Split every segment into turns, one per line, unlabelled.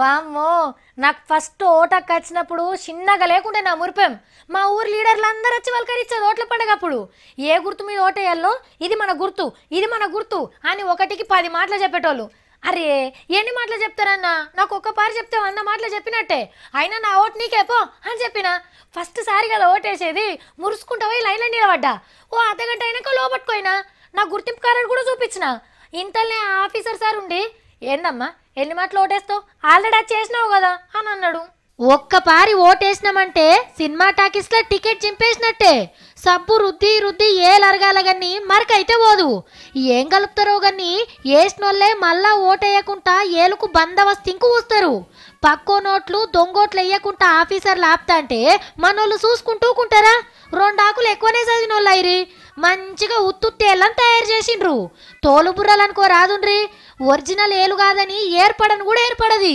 వామ్మో నాకు ఫస్ట్ ఓటకు వచ్చినప్పుడు చిన్నగా లేకుంటే నా మురిపాం మా ఊరు లీడర్లు అందరూ వచ్చి వాళ్ళకరిచ్చారు ఓట్ల పండగప్పుడు ఏ గుర్తు మీద ఓటేయాలో ఇది మన గుర్తు ఇది మన గుర్తు అని ఒకటికి పది మాటలు చెప్పేటోళ్ళు అరే ఎన్ని మాటలు చెప్తారన్నా నాకు ఒక్కపారి చెప్తే వంద మాటలు చెప్పినట్టే అయినా నా ఓటు నీకేపో అని చెప్పిన ఫస్ట్ సారి కదా ఓటేసేది మురుసుకుంటా పోయి లైన్లో నిలబడ్డా ఓ అర్ధగంట అయినాక లోపట్టుకోయినా నా గుర్తింపు కార్డు కూడా చూపించిన ఇంతలే ఆఫీసర్ సార్ ఉండి ఏందమ్మా ఎన్ని మాటలు ఓటేస్తావు ఆల్రెడీ అది చేసినావు కదా అని అన్నాడు ఒక్కపారి ఓటేసినామంటే సినిమా టాకీస్లో టికెట్ చింపేసినట్టే సబ్బు రుద్ది రుద్ది ఏ లరగాల మరకైతే పోదు ఏం కలుపుతారో గన్ని వేసినోళ్ళే మళ్ళా ఓటేయకుండా ఏలుకు బందవస్తింకు వస్తారు పక్కో నోట్లు దొంగోట్లు వేయకుండా ఆఫీసర్లు ఆపుతాంటే మనోళ్ళు చూసుకుంటూ కుంటారా ఆకులు ఎక్కువనే చదివినోళ్ళు అయిరి మంచిగా ఉత్తుత్తేళ్ళని తయారు చేసిండ్రు తోలుబుర్రలనుకో రాదుండ్రి ఒరిజినల్ ఏలు కాదని ఏర్పడని కూడా ఏర్పడది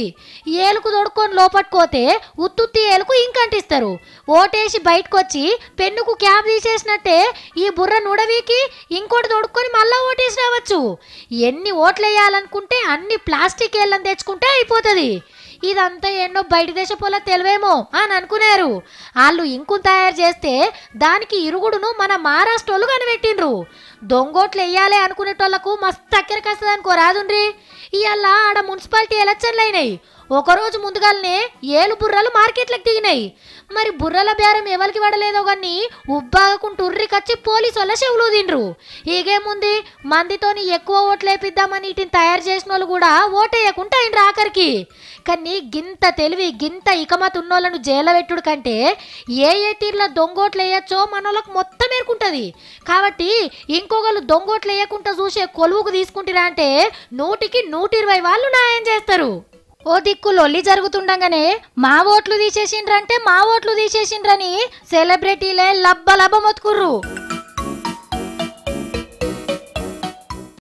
ఏలుకు తొడుక్కొని లోపట్టుకోతే ఉత్తుత్తి ఏలుకు ఇంకంటిస్తారు ఓటేసి బయటకొచ్చి పెన్నుకు క్యాబ్ తీసేసినట్టే ఈ బుర్ర నుడవీకి ఇంకోటి తొడుక్కొని మళ్ళా ఓటేసి రావచ్చు ఎన్ని ఓట్లు వేయాలనుకుంటే అన్ని ప్లాస్టిక్ ఏళ్ళని తెచ్చుకుంటే అయిపోతుంది ఇదంతా ఎన్నో బయట దేశపోల తెలివేమో అని అనుకున్నారు వాళ్ళు ఇంకు తయారు చేస్తే దానికి ఇరుగుడును మన మహారాష్ట్రలు కనిపెట్టిండ్రు దొంగోట్లు వేయాలి అనుకునేటోళ్లకు మస్తు అక్కరికి వస్తుంది అనుకో రాదుండ్రి ఇవాళ ఆడ మున్సిపాలిటీ ఎలక్షన్లు అయినాయి ఒకరోజు ముందుగానే ఏలు బుర్రలు మార్కెట్లకు దిగినాయి మరి బుర్రల బేరం ఎవరికి పడలేదో కానీ ఉబ్బాగకుంటుర్రి కచ్చి పోలీసు వాళ్ళ చెవులు తిండ్రు ఇగేముంది మందితోని ఎక్కువ ఓట్లు వేపిద్దామని వీటిని తయారు చేసిన వాళ్ళు కూడా ఓటేయకుండా అయిన ఆఖరికి కానీ గింత తెలివి గింత ఇకమత్ ఉన్నోళ్ళను జైల పెట్టుడు కంటే ఏ ఏ తీర్ల దొంగోట్లు వేయచ్చో మనోళ్ళకు మొత్తం ఏరుకుంటుంది కాబట్టి ఇంకొకరు దొంగోట్లు వేయకుండా చూసే కొలువుకు తీసుకుంటారా అంటే నూటికి నూట ఇరవై వాళ్ళు న్యాయం చేస్తారు ఓ దిక్కు లొల్లి జరుగుతుండగానే మా ఓట్లు తీసేసిండ్రంటే మా ఓట్లు తీసేసిండ్రని సెలబ్రిటీలే లబ్బ లబ్బ మొత్తుకుర్రు